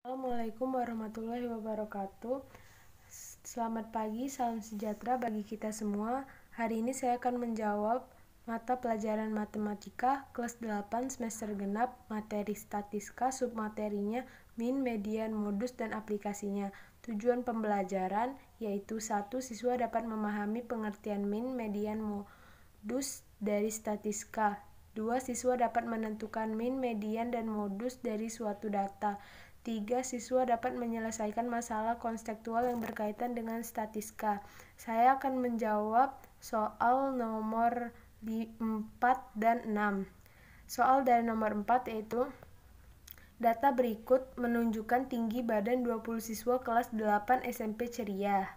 Assalamualaikum warahmatullahi wabarakatuh. Selamat pagi, salam sejahtera bagi kita semua. Hari ini saya akan menjawab mata pelajaran matematika kelas 8 semester genap materi statistika submaterinya min, median, modus, dan aplikasinya. Tujuan pembelajaran yaitu satu siswa dapat memahami pengertian min, median, modus dari statistika. Dua siswa dapat menentukan min, median, dan modus dari suatu data. Tiga, siswa dapat menyelesaikan masalah konseptual yang berkaitan dengan statistika. Saya akan menjawab soal nomor 4 dan 6. Soal dari nomor 4 yaitu Data berikut menunjukkan tinggi badan 20 siswa kelas 8 SMP Ceria.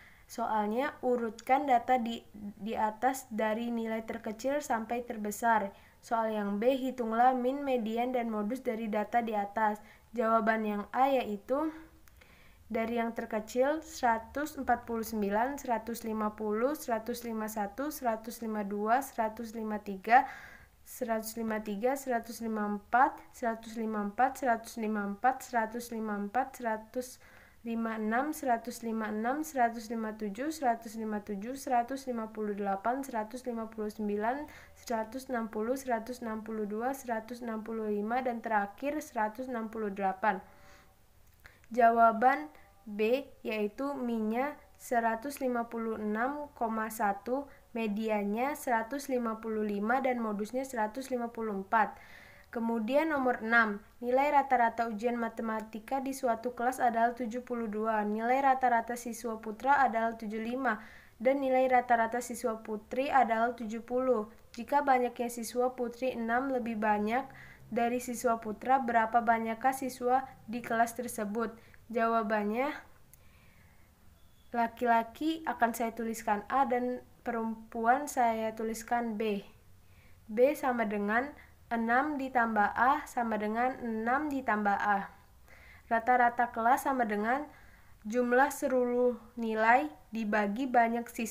Soalnya urutkan data di, di atas dari nilai terkecil sampai terbesar. Soal yang B hitunglah min, median, dan modus dari data di atas. Jawaban yang A yaitu dari yang terkecil 149, 150, 151, 152, 153, 153, 154, 154, 154, 154, 154 56, 156, 157, 157, 158, 159, 160, 162, 165, dan terakhir 168. Jawaban B yaitu minyak 156,1, medianya 155 dan modusnya 154. Kemudian nomor 6, nilai rata-rata ujian matematika di suatu kelas adalah 72, nilai rata-rata siswa putra adalah 75, dan nilai rata-rata siswa putri adalah 70. Jika banyaknya siswa putri 6 lebih banyak dari siswa putra, berapa banyakkah siswa di kelas tersebut? Jawabannya, laki-laki akan saya tuliskan A dan perempuan saya tuliskan B. B sama dengan 6 ditambah A sama dengan 6 ditambah A. Rata-rata kelas sama dengan jumlah seluruh nilai dibagi banyak siswa.